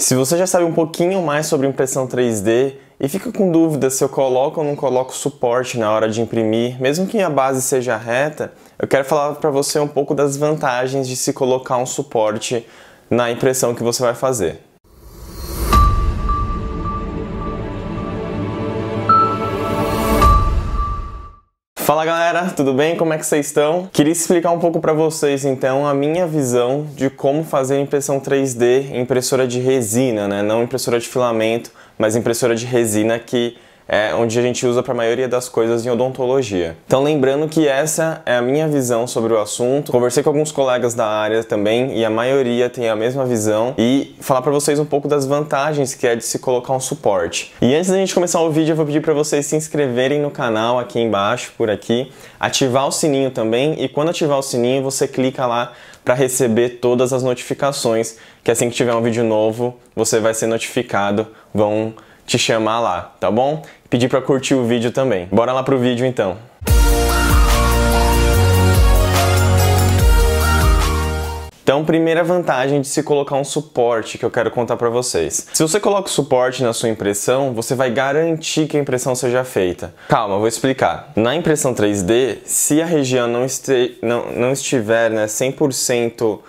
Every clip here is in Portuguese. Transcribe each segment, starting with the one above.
Se você já sabe um pouquinho mais sobre impressão 3D e fica com dúvida se eu coloco ou não coloco suporte na hora de imprimir, mesmo que a base seja reta, eu quero falar para você um pouco das vantagens de se colocar um suporte na impressão que você vai fazer. Fala galera, tudo bem? Como é que vocês estão? Queria explicar um pouco para vocês então a minha visão de como fazer impressão 3D em impressora de resina, né? Não impressora de filamento, mas impressora de resina que é onde a gente usa para a maioria das coisas em odontologia. Então, lembrando que essa é a minha visão sobre o assunto. Conversei com alguns colegas da área também e a maioria tem a mesma visão e falar para vocês um pouco das vantagens que é de se colocar um suporte. E antes da gente começar o vídeo, eu vou pedir para vocês se inscreverem no canal aqui embaixo, por aqui, ativar o sininho também e quando ativar o sininho, você clica lá para receber todas as notificações, que assim que tiver um vídeo novo, você vai ser notificado, vão te chamar lá, tá bom? pedir para curtir o vídeo também. Bora lá pro vídeo então. Então, primeira vantagem de se colocar um suporte que eu quero contar para vocês. Se você coloca o suporte na sua impressão, você vai garantir que a impressão seja feita. Calma, vou explicar. Na impressão 3D, se a região não, este... não, não estiver né, 100%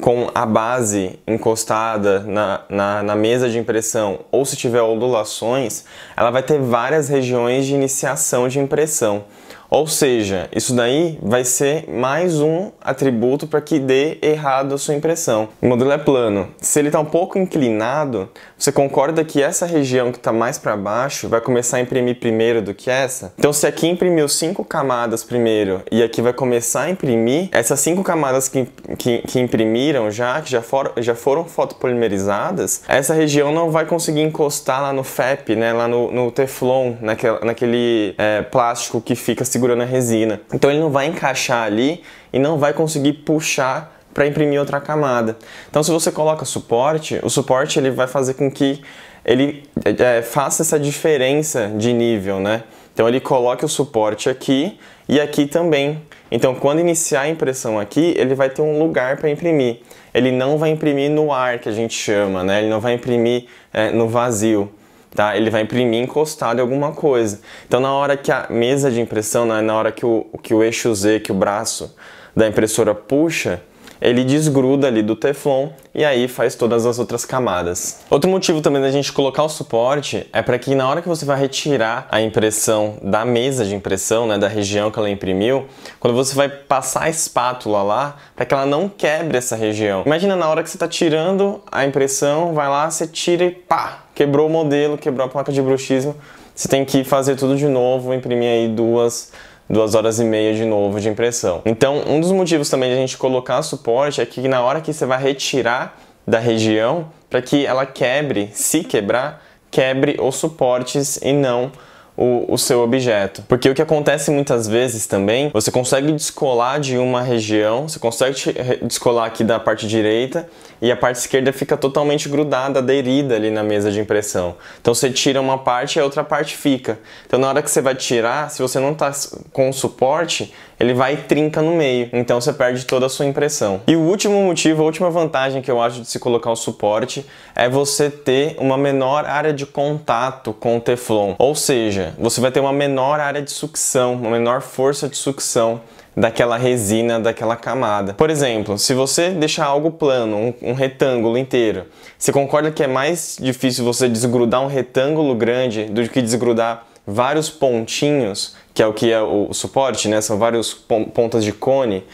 com a base encostada na, na, na, mesa de impressão ou se tiver ondulações, ela vai ter várias regiões de iniciação de impressão. Ou seja, isso daí vai ser mais um atributo para que dê errado a sua impressão. O modelo é plano. Se ele está um pouco inclinado, você concorda que essa região que está mais para baixo vai começar a imprimir primeiro do que essa? Então, se aqui imprimiu cinco camadas primeiro e aqui vai começar a imprimir, essas cinco camadas que, que, que imprimiram já, que já foram, já foram fotopolimerizadas, essa região não vai conseguir encostar lá no FEP, né, lá no, no Teflon, naquele, naquele eh, é, plástico que fica se segurando a resina. Então ele não vai encaixar ali e não vai conseguir puxar para imprimir outra camada. Então se você coloca suporte, o suporte ele vai fazer com que ele é, é faça essa diferença de nível, né? Então ele coloca o suporte aqui e aqui também. Então quando iniciar a impressão aqui, ele vai ter um lugar para imprimir. Ele não vai imprimir no ar que a gente chama, né? Ele não vai imprimir é, no vazio tá? Ele vai imprimir encostado em alguma coisa. Então na hora que a mesa de impressão, né, na hora que o, que o eixo Z, que o braço da impressora puxa, ele desgruda ali do teflon e aí faz todas as outras camadas. Outro motivo também da gente colocar o suporte é para que na hora que você vai retirar a impressão da mesa de impressão, né, da região que ela imprimiu, quando você vai passar a espátula lá, para que ela não quebre essa região. Imagina na hora que você está tirando a impressão, vai lá, você tira e pá, quebrou o modelo, quebrou a placa de bruxismo, você tem que fazer tudo de novo, imprimir aí duas duas horas e meia de novo de impressão. Então, um dos motivos também de a gente colocar suporte é que na hora que você vai retirar da região, para que ela quebre, se quebrar, quebre os suportes e não o, o seu objeto. Porque o que acontece muitas vezes também, você consegue descolar de uma região, você consegue descolar aqui da parte direita e a parte esquerda fica totalmente grudada, aderida ali na mesa de impressão. Então você tira uma parte e a outra parte fica. Então na hora que você vai tirar, se você não está com o suporte, ele vai e trinca no meio. Então você perde toda a sua impressão. E o último motivo, a última vantagem que eu acho de se colocar o suporte é você ter uma menor área de contato com o teflon. Ou seja, você vai ter uma menor área de sucção, uma menor força de sucção daquela resina, daquela camada. Por exemplo, se você deixar algo plano, um, um, retângulo inteiro, você concorda que é mais difícil você desgrudar um retângulo grande do que desgrudar vários pontinhos, que é o que é o suporte, né? São vários pontas de cone.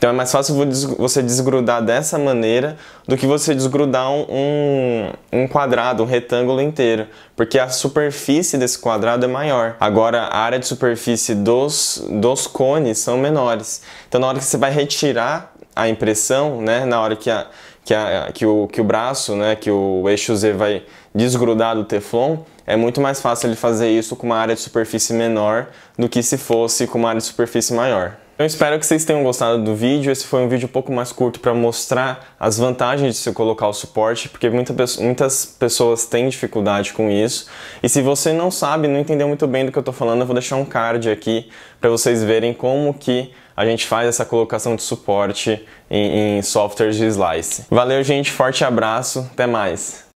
Então é mais fácil você desgrudar dessa maneira do que você desgrudar um, um, quadrado, um retângulo inteiro, porque a superfície desse quadrado é maior. Agora a área de superfície dos, dos cones são menores. Então na hora que você vai retirar a impressão, né, na hora que, a, que, a, que, o, que o braço, né, que o eixo Z vai desgrudar do Teflon, é muito mais fácil ele fazer isso com uma área de superfície menor do que se fosse com uma área de superfície maior. Eu espero que vocês tenham gostado do vídeo. Esse foi um vídeo um pouco mais curto para mostrar as vantagens de se colocar o suporte, porque muita, muitas pessoas têm dificuldade com isso. E se você não sabe, não entendeu muito bem do que eu estou falando, eu vou deixar um card aqui para vocês verem como que a gente faz essa colocação de suporte em, em softwares de slice. Valeu, gente. Forte abraço. Até mais.